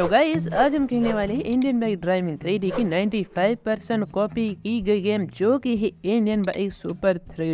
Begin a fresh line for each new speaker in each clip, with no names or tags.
तो गाइज आज हम खेलने वाले हैं Indian bike driving three D की 95 परसेंट कॉपी की गई गेम जो कि है इंडियन बाइक सुपर थ्री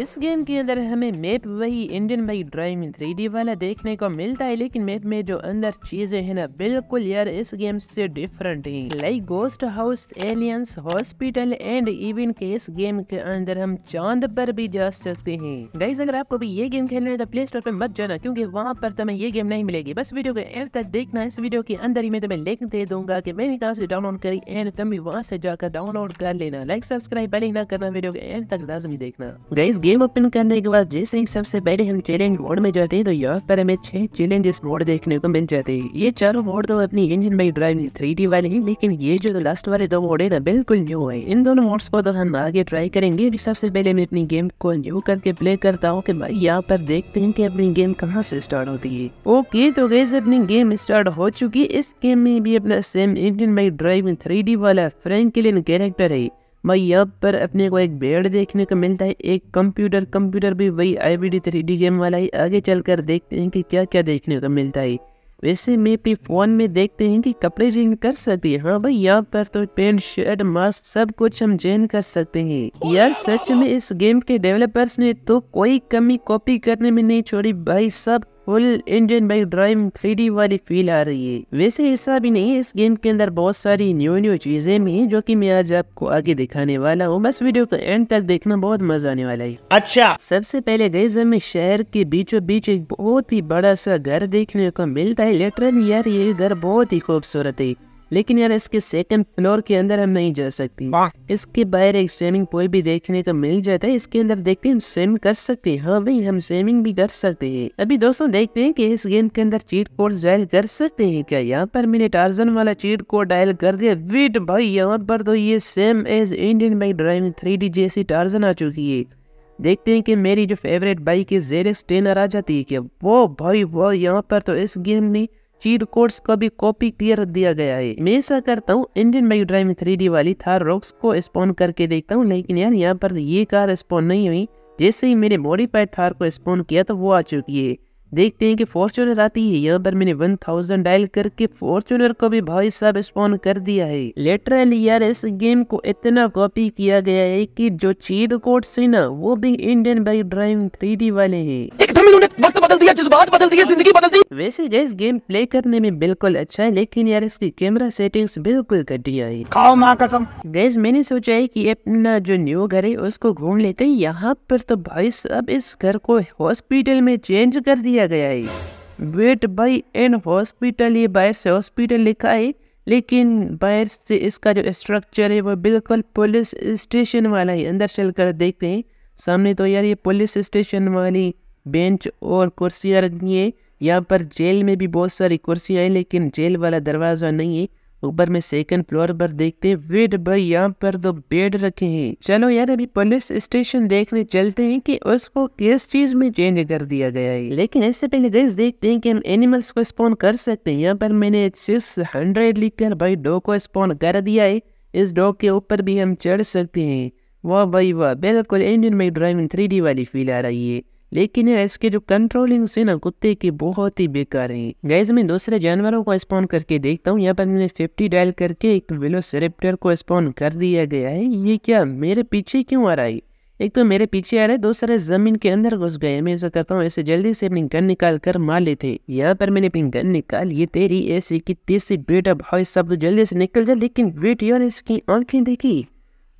इस गेम के अंदर हमें मैप वही इंडियन बाइक ड्राइविंग थ्री वाला देखने को मिलता है लेकिन मैप में जो अंदर चीजें है ना बिल्कुल यार इस गेम से डिफरेंट है like ghost house aliens hospital and even के इस गेम के अंदर हम चांद पर भी जा सकते हैं गाइज अगर आपको भी ये गेम खेलना है तो प्ले स्टोर पर मत जाना क्योंकि वहाँ पर तुम्हें ये गेम नहीं मिलेगी बस वीडियो को एंड तक देखना इस वीडियो के ईमानदारी में तुम्हें लिंक दे दूंगा कि मैंने कहाँ से डाउनलोड करी एंड तुम भी वहाँ से जाकर डाउनलोड कर लेना लाइक सब्सक्राइब पहले ना करना वीडियो के एंड तक लाजमी देखना गाइस गेम ओपन करने के बाद जैसे ही सबसे पहले हम चैलेंज मोड में जाते हैं तो यहाँ पर हमें छह चैलेंजेस मोड देखने को मिल जाते हैं ये चारों मोड तो अपनी engine bike drive three D वाले हैं लेकिन ये जो लास्ट वाले दो मोड है ना बिल्कुल न्यू है इन दोनों मोड्स को तो हम आगे ट्राई करेंगे सबसे पहले मैं अपनी गेम को न्यू करके प्ले करता हूँ की भाई यहाँ पर देखते हैं की अपनी गेम कहाँ से स्टार्ट होती है ओके तो गैस अपनी गेम स्टार्ट हो चुकी है इस गेम में भी अपना same Indian bike driving three वाला फ्रैंकलिन कैरेक्टर है भाई यहाँ पर अपने को एक बेड देखने को मिलता है एक कंप्यूटर कंप्यूटर भी वही I B D three D game वाला ही आगे चलकर देखते हैं कि क्या क्या देखने को मिलता है वैसे मैं अपने फ़ोन में देखते हैं कि कपड़े चेंज कर सकते हैं हाँ भाई यहाँ पर तो पेंट शर्ट मास्क सब कुछ हम चेंज कर सकते हैं यार सच में इस गेम के डेवलपर्स ने तो कोई कमी कॉपी करने में नहीं छोड़ी भाई सब full Indian bike driving three वाली फील आ रही है वैसे ऐसा भी नहीं इस गेम के अंदर बहुत सारी न्यू न्यू चीजें भी हैं जो कि मैं आज आपको आगे दिखाने वाला हूँ बस वीडियो को एंड तक देखना बहुत मजा आने वाला है अच्छा सबसे पहले गए हमें शहर के बीचों बीच एक बहुत ही बड़ा सा घर देखने को मिलता है लेटर यार ये घर बहुत ही खूबसूरत है लेकिन यार इसके सेकंड फ्लोर के अंदर हम नहीं जा सकते हाँ। इसके बाहर एक स्विमिंग पूल भी देखने को मिल जाता है इसके अंदर देखते हैं हम स्विम कर सकते हैं हाँ भाई हम स्विमिंग भी कर सकते हैं अभी दोस्तों देखते हैं कि इस गेम के अंदर चीट कोड डायल कर सकते हैं क्या यहाँ पर मैंने टार्जन वाला चीट कोड डायल कर दिया वेट भाई यहाँ पर तो ये same as Indian bike driving three जैसी टार्जन आ चुकी है देखते हैं कि मेरी जो फेवरेट बाइक है जेरेस टेनर आ जाती है क्या वो भाई वो यहाँ पर तो इस गेम में चीट कोड्स को भी कॉपी क्लियर दिया गया है मैं ऐसा करता हूँ इंडियन बाइक ड्राइविंग थ्री वाली थार रॉक्स को स्पॉन करके देखता हूँ लेकिन यार यहाँ पर ये कार स्पॉन नहीं हुई जैसे ही मेरे मॉडिफाइड थार को स्पॉन किया तो वो आ चुकी है देखते हैं कि फॉर्च्यूनर आती है यहाँ पर मैंने 1000 डायल करके फॉर्चूनर को भी भाई साहब स्पॉन कर दिया है लेटरली यार इस गेम को इतना कॉपी किया गया है कि जो चीद कोट है ना वो भी इंडियन बाइक ड्राइविंग थ्री वाले हैं वक्त बदल दिया जज्बात बदल जिंदगी बदल दी वैसे जैस गेम प्ले करने में बिल्कुल अच्छा है लेकिन यार इसकी कैमरा सेटिंग्स बिल्कुल घटिया है खाओ माँ कसम गैस मैंने सोचा है कि अपना जो न्यू घर है उसको घूम लेते हैं यहाँ पर तो भाई साहब इस घर को हॉस्पिटल में चेंज कर दिया किया गया है वेट बाई एन हॉस्पिटल ये बाहर से हॉस्पिटल लिखा है लेकिन बाहर से इसका जो स्ट्रक्चर है वो बिल्कुल पुलिस स्टेशन वाला ही अंदर चल कर देखते हैं सामने तो यार ये पुलिस स्टेशन वाली बेंच और कुर्सियाँ रखी है यहाँ पर जेल में भी बहुत सारी कुर्सियाँ हैं लेकिन जेल वाला दरवाज़ा नहीं है ऊपर में सेकंड फ्लोर पर देखते हैं वेट भाई यहाँ पर दो तो बेड रखे हैं चलो यार अभी पुलिस स्टेशन देखने चलते हैं कि उसको किस चीज में चेंज कर दिया गया है लेकिन इससे पहले गैस देखते हैं कि हम एनिमल्स को स्पॉन कर सकते हैं यहाँ पर मैंने सिक्स हंड्रेड लिखकर भाई डॉग को स्पॉन कर दिया है इस डॉग के ऊपर भी हम चढ़ सकते हैं वाह भाई वाह बिल्कुल इंजन में ड्राइविंग थ्री वाली फील आ रही है लेकिन इसके जो कंट्रोलिंग से ना कुत्ते की बहुत ही बेकार है गैस मैं दूसरे जानवरों को स्पॉन करके देखता हूँ यहाँ पर मैंने फिफ्टी डायल करके एक वेलोसरेप्टर को स्पॉन कर दिया गया है ये क्या मेरे पीछे क्यों आ रहा है एक तो मेरे पीछे आ रहे दूसरे जमीन के अंदर घुस गए मैं ऐसा करता हूँ ऐसे जल्दी से अपनी गन निकाल कर मार लेते यहाँ पर मैंने अपनी गन निकाल ये तेरी ऐसी की तेजी बेटा भाई शब्द जल्दी से निकल जाए लेकिन वेट यार इसकी आंखें देखी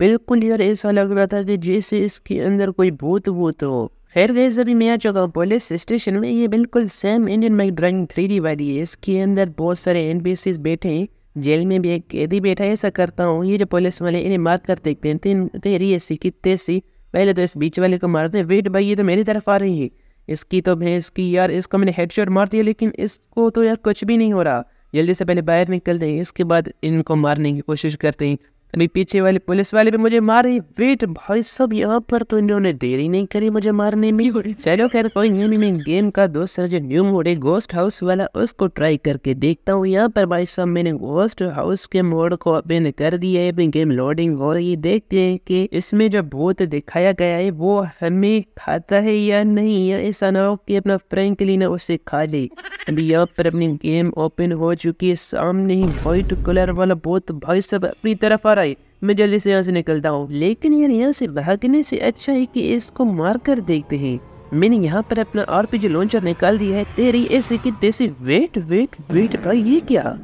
बिल्कुल यार ऐसा लग रहा था कि जैसे इसके अंदर कोई भूत भूत हो खैर गए अभी मैं आ चुका हूँ पुलिस स्टेशन में ये बिल्कुल same Indian mac drawing three D वाली है इसके अंदर बहुत सारे एन बैठे हैं जेल में भी एक कैदी बैठा है ऐसा करता हूँ ये जो पुलिस वाले इन्हें मार कर देखते हैं तीन तेरी ऐसी कितने सी पहले तो इस बीच वाले को मारते हैं वेट भाई ये तो मेरी तरफ आ रही है इसकी तो भैंस की यार इसको मैंने हेडशॉट मार दिया लेकिन इसको तो यार कुछ भी नहीं हो रहा जल्दी से पहले बाहर निकलते हैं इसके बाद इनको मारने की कोशिश करते हैं अभी पीछे वाले पुलिस वाले भी मुझे मार रही वेट भाई सब यहाँ पर तो इन्होंने देरी नहीं करी मुझे मारने में चलो खैर कोई नहीं मैं गेम का दूसरा जो न्यू मोड है गोस्ट हाउस वाला उसको ट्राई करके देखता हूँ यहाँ पर भाई सब मैंने गोस्ट हाउस के मोड को ओपन कर दिया है गेम लोडिंग हो रही देखते हैं कि इसमें जो भूत दिखाया गया है वो हमें खाता है या नहीं या ऐसा ना हो कि अपना फ्रेंकली ना उसे खा ले अभी यहाँ पर अपनी गेम ओपन हो चुकी है सामने ही व्हाइट कलर वाला भूत भाई सब अपनी तरफ आ राइट मैं जल्दी से यहाँ से निकलता हूँ लेकिन यार यहाँ से भागने से अच्छा है कि इसको मार कर देखते हैं मैंने यहाँ पर अपना आरपीजी लॉन्चर निकाल दिया है तेरी ऐसे की जैसे वेट वेट वेट भाई ये क्या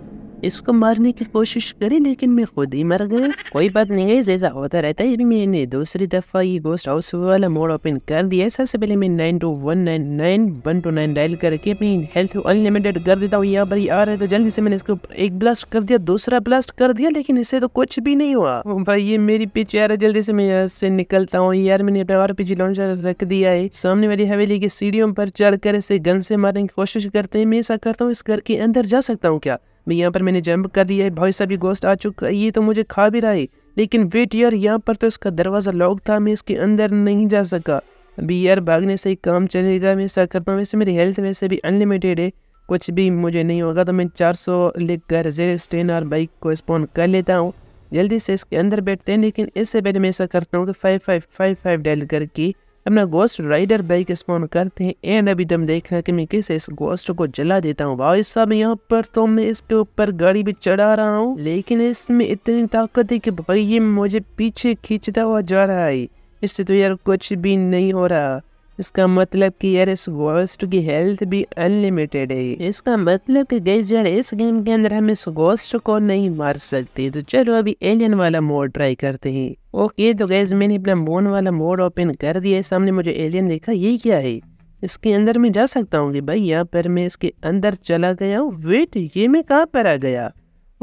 इसको मारने की कोशिश करी लेकिन मैं खुद ही मर गया कोई बात नहीं है जैसा होता रहता है मैंने दूसरी दफ़ा ये गोस्ट हाउस वाला मोड ओपन कर दिया सबसे पहले मैं nine two one nine nine one two nine dial करके अपनी हेल्थ अनलिमिटेड कर देता हूँ यहाँ पर आ रहे तो जल्दी से मैंने इसको एक ब्लास्ट कर दिया दूसरा ब्लास्ट कर दिया लेकिन इससे तो कुछ भी नहीं हुआ भाई ये मेरी पिच यार है जल्दी से मैं यहाँ से निकलता हूँ यार मैंने अपना और पीछे लॉन्चर रख दिया है सामने वाली हवेली की सीढ़ियों पर चढ़कर इसे गन से मारने की कोशिश करते हैं मैं ऐसा करता हूँ इस घर के अंदर जा सकता हूँ क्या मैं यहाँ पर मैंने जंप कर दिया है भाई साहब ये गोश्त आ चुका है ये तो मुझे खा भी रहा है लेकिन वेट यार यहाँ पर तो इसका दरवाज़ा लॉक था मैं इसके अंदर नहीं जा सका अभी यार भागने से ही काम चलेगा मैं ऐसा करता हूँ वैसे मेरी हेल्थ वैसे भी अनलिमिटेड है कुछ भी मुझे नहीं होगा तो मैं 400 सौ लेकर जेड स्टेन और बाइक को स्पॉन कर लेता हूँ जल्दी से इसके अंदर बैठते हैं लेकिन इससे पहले मैं ऐसा करता हूँ कि five five five five dial करके अपना गोस्ट राइडर बाइक स्पॉन करते हैं एंड अभी तुम तो देख रहे हैं कि मैं कैसे इस गोस्ट को जला देता हूँ भाई साहब यहाँ पर तो मैं इसके ऊपर गाड़ी भी चढ़ा रहा हूँ लेकिन इसमें इतनी ताकत है कि भाई ये मुझे पीछे खींचता हुआ जा रहा है इससे तो यार कुछ भी नहीं हो रहा इसका मतलब कि यार इस गोस्ट की हेल्थ भी अनलिमिटेड है इसका मतलब कि गैस यार इस गेम के अंदर हम इस गोस्ट को नहीं मार सकते तो चलो अभी एलियन वाला मोड ट्राई करते हैं ओके तो गैस मैंने अपना बोन वाला मोड ओपन कर दिया सामने मुझे एलियन देखा ये क्या है इसके अंदर मैं जा सकता हूँ भाई यहाँ पर मैं इसके अंदर चला गया हूँ वेट ये मैं कहाँ पर आ गया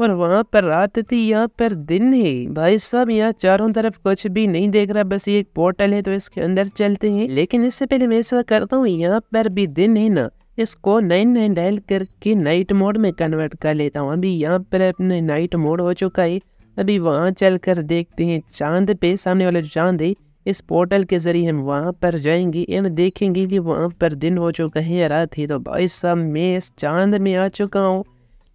और वहाँ पर रात थी यहाँ पर दिन है भाई साहब यहाँ चारों तरफ कुछ भी नहीं देख रहा बस ये एक पोर्टल है तो इसके अंदर चलते हैं लेकिन इससे पहले मैं ऐसा करता हूँ यहाँ पर भी दिन है ना इसको नाइन नाइन डायल करके नाइट मोड में कन्वर्ट कर लेता हूँ अभी यहाँ पर अपने नाइट मोड हो चुका है अभी वहाँ चल कर देखते हैं चांद पे सामने वाला चांद है इस पोर्टल के जरिए हम वहाँ पर जाएंगे एंड देखेंगे कि वहाँ पर दिन हो चुका है रात है तो भाई साहब मैं इस चांद में आ चुका हूँ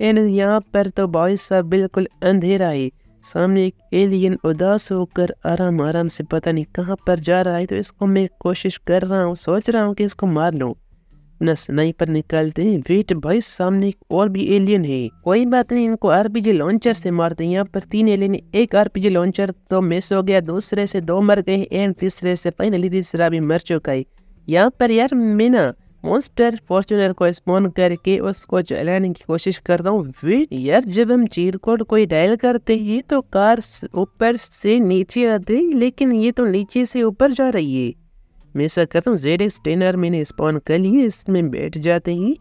एंड यहाँ पर तो बॉयस सा बिल्कुल अंधेरा है सामने एक एलियन उदास होकर आराम आराम से पता नहीं कहाँ पर जा रहा है तो इसको मैं कोशिश कर रहा हूँ सोच रहा हूँ कि इसको मार लूँ अपना पर निकालते हैं वेट बॉयस सामने एक और भी एलियन है कोई बात नहीं इनको आरपीजी लॉन्चर से मारते हैं यहाँ पर तीन एलियन एक आरपीजी लॉन्चर तो मिस हो गया दूसरे से दो मर गए एंड तीसरे से फाइनली तीसरा भी मर चुका है यहाँ पर यार मैं ना मोस्टर फॉर्चुनर को स्पॉन करके उसको चलाने की कोशिश करता हूँ यार जब हम चीर कोड कोई डायल करते हैं तो कार ऊपर से नीचे आती है लेकिन ये तो नीचे से ऊपर जा रही है मैं ऐसा करता हूँ जेड एक्स टेनर मैंने स्पॉन कर लिए इसमें बैठ जाते हैं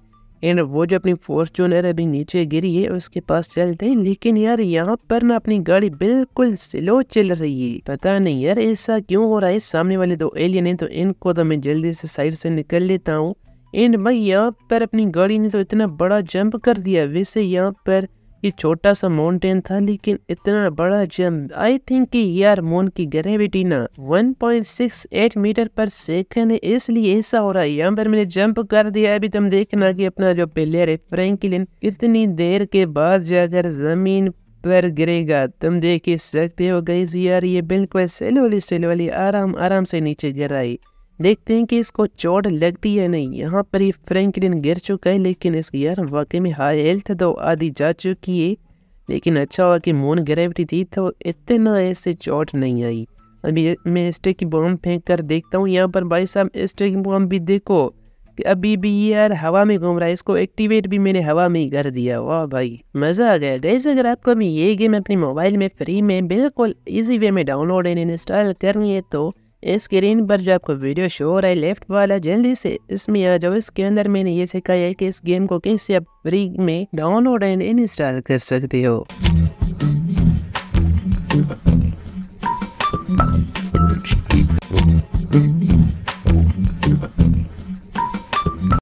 एंड वो जो अपनी फॉर्चुनर अभी नीचे गिरी है उसके पास चलते हैं लेकिन यार यहाँ पर ना अपनी गाड़ी बिल्कुल स्लो चल रही है पता नहीं यार ऐसा क्यों हो रहा है सामने वाले दो एलियन है तो इनको तो मैं जल्दी से साइड से निकल लेता हूँ एंड भाई यहाँ पर अपनी गाड़ी ने तो इतना बड़ा जंप कर दिया वैसे यहाँ पर ये छोटा सा माउंटेन था लेकिन इतना बड़ा जंप आई थिंक कि यार मोन की ग्रेविटी ना 1.68 मीटर पर सेकंड है इसलिए ऐसा हो रहा है यहाँ पर मैंने जंप कर दिया अभी तुम देखना कि अपना जो प्लेयर है फ्रेंकलिन कितनी देर के बाद जाकर जमीन पर गिरेगा तुम देख ही सकते हो गई यार ये बिल्कुल सेल वाली सेल वाली आराम आराम से नीचे गिर देखते हैं कि इसको चोट लगती है नहीं यहाँ पर ये फ्रैंकलिन गिर चुका है लेकिन इस गियर वाकई में हाई हेल्थ तो आधी जा चुकी है लेकिन अच्छा हुआ कि मोन ग्रेविटी थी तो इतना ऐसे चोट नहीं आई अभी मैं स्टेक बॉम फेंक कर देखता हूँ यहाँ पर भाई साहब स्टिक बॉम भी देखो कि अभी भी ये यार हवा में घूम रहा है इसको एक्टिवेट भी मैंने हवा में ही कर दिया वाह भाई मज़ा आ गया जैसे अगर आपको भी ये गेम अपने मोबाइल में फ्री में बिल्कुल ईजी वे में डाउनलोड एंड इंस्टॉल करनी है तो स्क्रीन पर जो आपको वीडियो शो हो रहा है लेफ्ट वाला जल्दी से इसमें आ जाओ इसके अंदर मैंने ये सिखाया है कि इस गेम को कैसे आप फ्री में डाउनलोड एंड इंस्टॉल कर सकते हो